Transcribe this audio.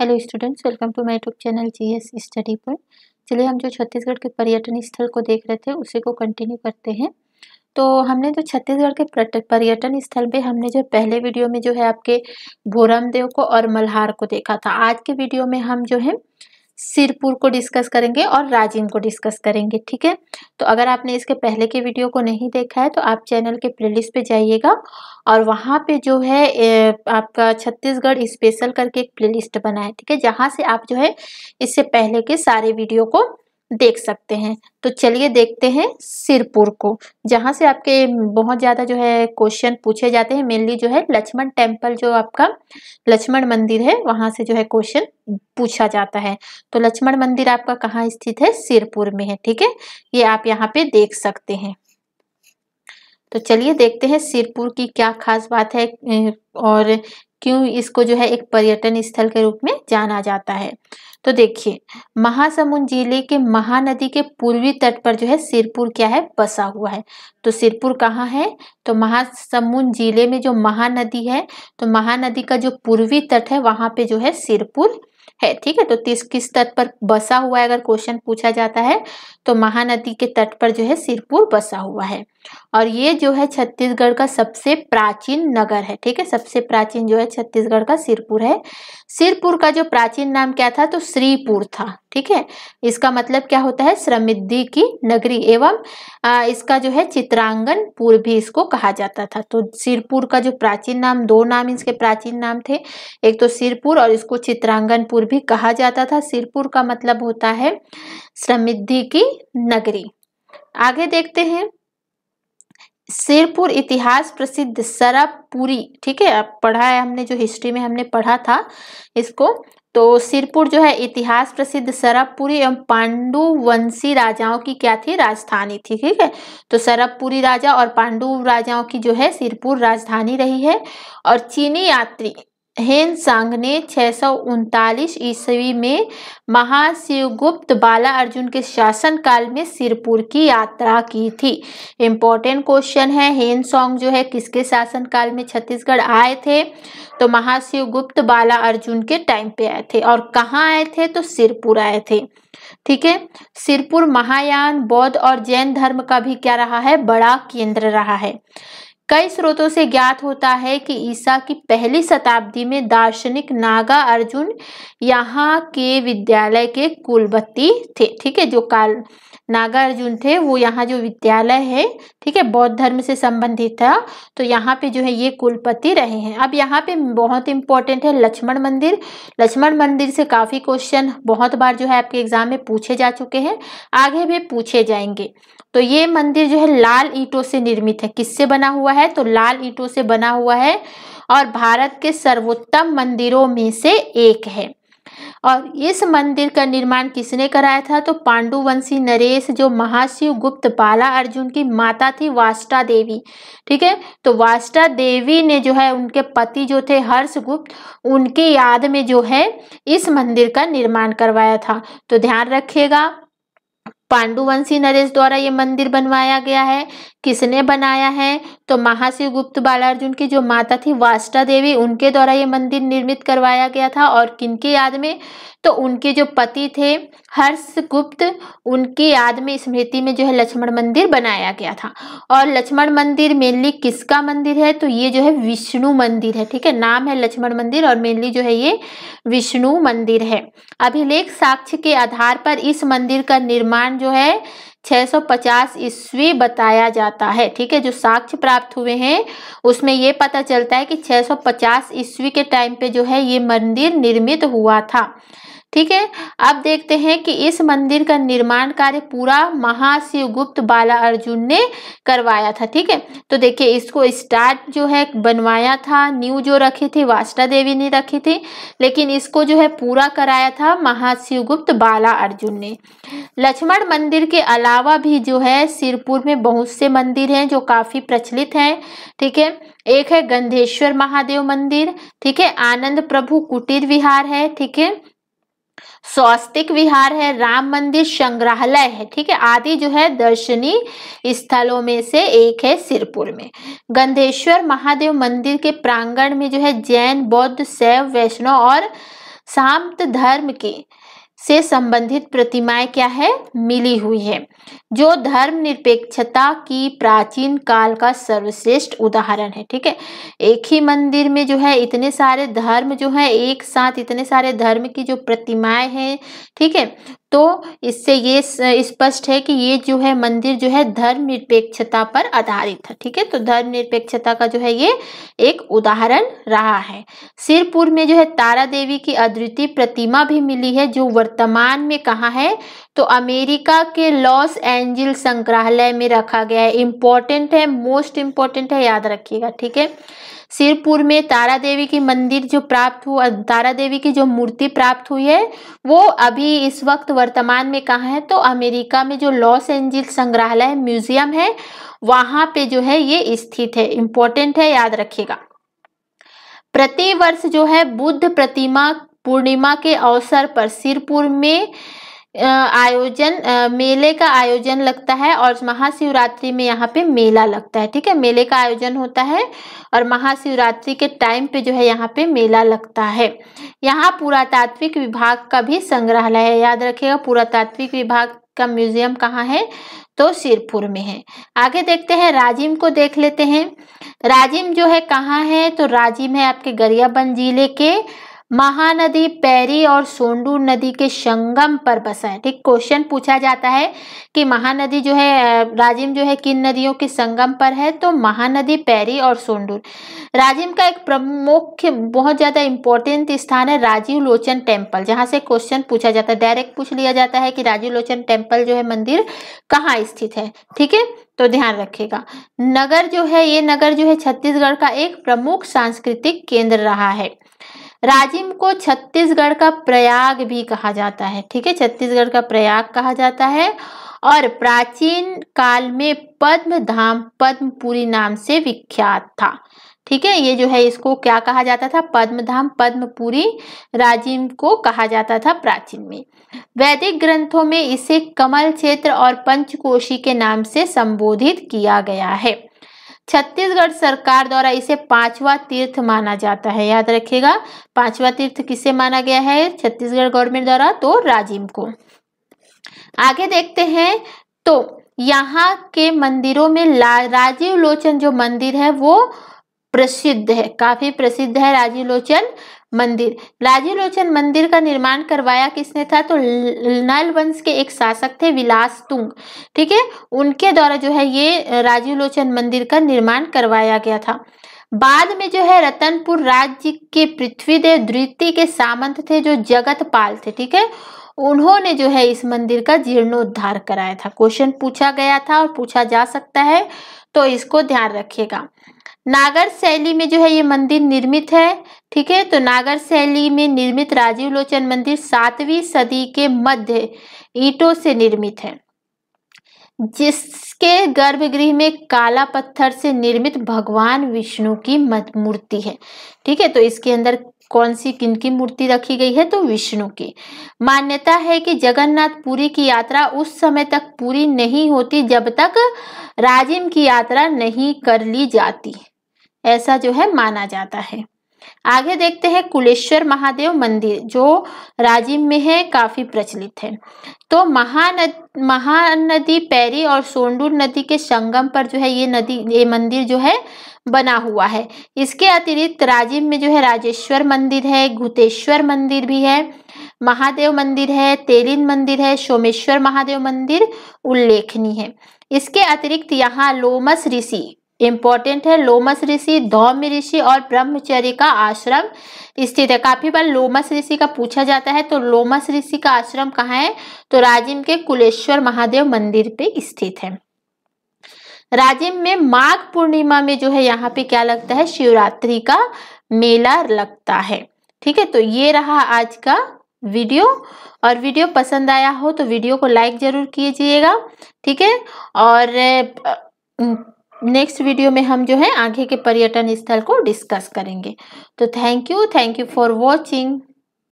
hello students welcome to my YouTube channel GS study पर चलिए हम जो छत्तीसगढ़ के पर्यटन स्थल को देख रहे थे उसी को कंटिन्यू करते हैं तो हमने जो छत्तीसगढ़ के पर्यटन स्थल पे हमने जो पहले वीडियो में जो है आपके भोरमदेव को और मल्हार को देखा था आज के वीडियो में हम जो है सिरपुर को डिस्कस करेंगे और राजिम को डिस्कस करेंगे ठीक है तो अगर आपने इसके पहले के वीडियो को नहीं देखा है तो आप चैनल के प्लेलिस्ट पे जाइएगा और वहाँ पे जो है आपका छत्तीसगढ़ स्पेशल करके एक प्लेलिस्ट बना है ठीक है जहाँ से आप जो है इससे पहले के सारे वीडियो को देख सकते हैं तो चलिए देखते हैं सिरपुर को जहाँ से आपके बहुत ज़्यादा जो है क्वेश्चन पूछे जाते हैं मेनली जो है लक्ष्मण टेम्पल जो आपका लक्ष्मण मंदिर है वहाँ से जो है क्वेश्चन पूछा जाता है तो लक्ष्मण मंदिर आपका कहाँ स्थित है सिरपुर में है ठीक है ये आप यहाँ पे देख सकते हैं तो चलिए देखते हैं सिरपुर की क्या खास बात है और क्यों इसको जो है एक पर्यटन स्थल के रूप में जाना जाता है तो देखिए महासमुंद जिले के महानदी के पूर्वी तट पर जो है सिरपुर क्या है बसा हुआ है तो सिरपुर कहाँ है तो महासमुंद जिले में जो महानदी है तो महानदी का जो पूर्वी तट है वहां पे जो है सिरपुर है ठीक है तो तीस किस तट पर बसा हुआ है अगर क्वेश्चन पूछा जाता है तो महानदी के तट पर जो है सिरपुर बसा हुआ है और ये जो है छत्तीसगढ़ का सबसे प्राचीन नगर है ठीक है सबसे प्राचीन जो है छत्तीसगढ़ का सिरपुर है सिरपुर का जो प्राचीन नाम क्या था तो श्रीपुर था ठीक है इसका मतलब क्या होता है श्रमिद्धि की नगरी एवं आ, इसका जो है चित्रांगन पुर भी इसको कहा जाता था तो सिरपुर का जो प्राचीन नाम दो नाम इसके प्राचीन नाम थे एक तो सिरपुर और इसको चित्रांगनपुर भी कहा जाता था सिरपुर का मतलब होता है श्रमिद्धि की नगरी आगे देखते हैं सिरपुर इतिहास प्रसिद्ध सरापुरी ठीक है अब पढ़ा है हमने जो हिस्ट्री में हमने पढ़ा था इसको तो सिरपुर जो है इतिहास प्रसिद्ध सरबपुरी एवं पांडुवंशी राजाओं की क्या थी राजधानी थी ठीक है तो सरबपुरी राजा और पांडु राजाओं की जो है सिरपुर राजधानी रही है और चीनी यात्री हेनसांग ने छः ईस्वी में महाशिवगुप्त बाला अर्जुन के शासनकाल में सिरपुर की यात्रा की थी इम्पोर्टेंट क्वेश्चन है हेनसोंग जो है किसके शासनकाल में छत्तीसगढ़ आए थे तो महाशिवगुप्त बाला अर्जुन के टाइम पे आए थे और कहाँ आए थे तो सिरपुर आए थे ठीक है सिरपुर महायान बौद्ध और जैन धर्म का भी क्या रहा है बड़ा केंद्र रहा है कई स्रोतों से ज्ञात होता है कि ईसा की पहली शताब्दी में दार्शनिक नागा अर्जुन यहाँ के विद्यालय के कुलपति थे ठीक है जो काल नागार्जुन थे वो यहाँ जो विद्यालय है ठीक है बौद्ध धर्म से संबंधित था तो यहाँ पे जो है ये कुलपति रहे हैं अब यहाँ पे बहुत इंपॉर्टेंट है लक्ष्मण मंदिर लक्ष्मण मंदिर से काफ़ी क्वेश्चन बहुत बार जो है आपके एग्जाम में पूछे जा चुके हैं आगे भी पूछे जाएंगे तो ये मंदिर जो है लाल ईंटों से निर्मित है किससे बना हुआ है तो लाल ईंटों से बना हुआ है और भारत के सर्वोत्तम मंदिरों में से एक है और इस मंदिर का निर्माण किसने कराया था तो पांडुवंशी नरेश जो महाशिव गुप्त बाला अर्जुन की माता थी वाष्टा देवी ठीक है तो वाष्टा देवी ने जो है उनके पति जो थे हर्षगुप्त उनकी याद में जो है इस मंदिर का निर्माण करवाया था तो ध्यान रखिएगा पांडुवंशी नरेश द्वारा ये मंदिर बनवाया गया है किसने बनाया है तो महाशिव गुप्त बालार्जुन की जो माता थी वाष्टा देवी उनके द्वारा ये मंदिर निर्मित करवाया गया था और किनके याद में तो उनके जो पति थे हर्ष गुप्त उनकी याद में स्मृति में जो है लक्ष्मण मंदिर बनाया गया था और लक्ष्मण मंदिर मेनली किसका मंदिर है तो ये जो है विष्णु मंदिर है ठीक है नाम है लक्ष्मण मंदिर और मेनली जो है ये विष्णु मंदिर है अभिलेख साक्ष्य के आधार पर इस मंदिर का निर्माण जो है 650 ईस्वी बताया जाता है ठीक है जो साक्ष्य प्राप्त हुए हैं उसमें ये पता चलता है कि 650 ईस्वी के टाइम पे जो है ये मंदिर निर्मित हुआ था ठीक है अब देखते हैं कि इस मंदिर का निर्माण कार्य पूरा महाशिवगुप्त बाला अर्जुन ने करवाया था ठीक है तो देखिए इसको स्टार्ट जो है बनवाया था न्यू जो रखी थी वाष्टा देवी ने रखी थी लेकिन इसको जो है पूरा कराया था महाशिवगुप्त बाला अर्जुन ने लक्ष्मण मंदिर के अलावा भी जो है सिरपुर में बहुत से मंदिर हैं जो काफ़ी प्रचलित हैं ठीक है एक है गंधेश्वर महादेव मंदिर ठीक है आनंद प्रभु कुटीर विहार है ठीक है स्वास्तिक विहार है राम मंदिर संग्रहालय है ठीक है आदि जो है दर्शनीय स्थलों में से एक है सिरपुर में गंधेश्वर महादेव मंदिर के प्रांगण में जो है जैन बौद्ध शैव वैष्णव और शांत धर्म की से संबंधित प्रतिमाएं क्या है मिली हुई है जो धर्मनिरपेक्षता की प्राचीन काल का सर्वश्रेष्ठ उदाहरण है ठीक है एक ही मंदिर में जो है इतने सारे धर्म जो है एक साथ इतने सारे धर्म की जो प्रतिमाएं हैं ठीक है तो इससे ये स्पष्ट है कि ये जो है मंदिर जो है धर्म निरपेक्षता पर आधारित है ठीक है तो धर्म निरपेक्षता का जो है ये एक उदाहरण रहा है सिरपुर में जो है तारा देवी की अद्वितीय प्रतिमा भी मिली है जो वर्तमान में कहाँ है तो अमेरिका के लॉस एंजल संग्रहालय में रखा गया है इम्पोर्टेंट है मोस्ट इम्पोर्टेंट है याद रखिएगा ठीक है सिरपुर में तारा देवी की मंदिर जो प्राप्त हुआ तारा देवी की जो मूर्ति प्राप्त हुई है वो अभी इस वक्त वर्तमान में कहाँ है तो अमेरिका में जो लॉस एंजिल संग्रहालय म्यूजियम है वहाँ पे जो है ये स्थित है इम्पोर्टेंट है याद रखिएगा प्रतिवर्ष जो है बुद्ध प्रतिमा पूर्णिमा के अवसर पर सिरपुर में आयोजन मेले का आयोजन लगता है और महाशिवरात्रि में यहाँ पे मेला लगता है ठीक है मेले का आयोजन होता है और महाशिवरात्रि के टाइम पे जो है यहाँ पे मेला लगता है यहाँ पुरातात्विक विभाग का भी संग्रहालय है याद रखिएगा पुरातात्विक विभाग का म्यूजियम कहाँ है तो सिरपुर में है आगे देखते हैं राजिम को देख लेते हैं राजिम जो है कहाँ है तो राजिम है आपके गरियाबंद जिले के महानदी पैरी और सोंडू नदी के संगम पर बसा है ठीक क्वेश्चन पूछा जाता है कि महानदी जो है राजिम जो है किन नदियों के संगम पर है तो महानदी पैरी और सोंडूर राजिम का एक प्रमुख बहुत ज़्यादा इंपॉर्टेंट स्थान है राजीव लोचन टेम्पल जहाँ से क्वेश्चन पूछा जाता है डायरेक्ट पूछ लिया जाता है कि राजीव लोचन टेम्पल जो है मंदिर कहाँ स्थित है ठीक है तो ध्यान रखेगा नगर जो है ये नगर जो है छत्तीसगढ़ का एक प्रमुख सांस्कृतिक केंद्र रहा है राजिम को छत्तीसगढ़ का प्रयाग भी कहा जाता है ठीक है छत्तीसगढ़ का प्रयाग कहा जाता है और प्राचीन काल में पद्म धाम पद्मपुरी नाम से विख्यात था ठीक है ये जो है इसको क्या कहा जाता था पद्म पद्म पद्मपुरी राजिम को कहा जाता था प्राचीन में वैदिक ग्रंथों में इसे कमल क्षेत्र और पंचकोशी के नाम से संबोधित किया गया है छत्तीसगढ़ सरकार द्वारा इसे पांचवा तीर्थ माना जाता है याद रखिएगा पांचवा तीर्थ किसे माना गया है छत्तीसगढ़ गवर्नमेंट द्वारा तो राजिम को आगे देखते हैं तो यहाँ के मंदिरों में राजीव लोचन जो मंदिर है वो प्रसिद्ध है काफी प्रसिद्ध है राजीव लोचन मंदिर लाजीलोचन मंदिर का निर्माण करवाया किसने था तो नल वंश के एक शासक थे विलास तुंग ठीक है उनके द्वारा जो है ये राजीवलोचन मंदिर का निर्माण करवाया गया था बाद में जो है रतनपुर राज्य के पृथ्वीदेव द्वितीय के सामंत थे जो जगत पाल थे ठीक है उन्होंने जो है इस मंदिर का जीर्णोद्धार कराया था क्वेश्चन पूछा गया था और पूछा जा सकता है तो इसको ध्यान रखिएगा नागर शैली में जो है ये मंदिर निर्मित है ठीक है तो नागर शैली में निर्मित राजीव लोचन मंदिर सातवीं सदी के मध्य ईटों से निर्मित है जिसके गर्भगृह में काला पत्थर से निर्मित भगवान विष्णु की मूर्ति है ठीक है तो इसके अंदर कौन सी किन की मूर्ति रखी गई है तो विष्णु की मान्यता है कि जगन्नाथ पुरी की यात्रा उस समय तक पूरी नहीं होती जब तक राजिम की यात्रा नहीं कर ली जाती ऐसा जो है माना जाता है आगे देखते हैं कुलेश्वर महादेव मंदिर जो राजीव में है काफ़ी प्रचलित है तो महानद महानदी पैरी और सोंडूर नदी के संगम पर जो है ये नदी ये मंदिर जो है बना हुआ है इसके अतिरिक्त राजीव में जो है राजेश्वर मंदिर है घुतेश्वर मंदिर भी है महादेव मंदिर है तेलिन मंदिर है सोमेश्वर महादेव मंदिर उल्लेखनीय है इसके अतिरिक्त यहाँ लोमस ऋषि इम्पोर्टेंट है लोमस ऋषि धौम्य ऋषि और ब्रह्मचर्य का आश्रम स्थित है काफी बार लोमस ऋषि का पूछा जाता है तो लोमस ऋषि का आश्रम कहाँ है तो राजिम के कुलेश्वर महादेव मंदिर पे स्थित है राजिम में माघ पूर्णिमा में जो है यहाँ पे क्या लगता है शिवरात्रि का मेला लगता है ठीक है तो ये रहा आज का वीडियो और वीडियो पसंद आया हो तो वीडियो को लाइक ज़रूर कीजिएगा ठीक है और नेक्स्ट वीडियो में हम जो है आगे के पर्यटन स्थल को डिस्कस करेंगे तो thank you thank you for watching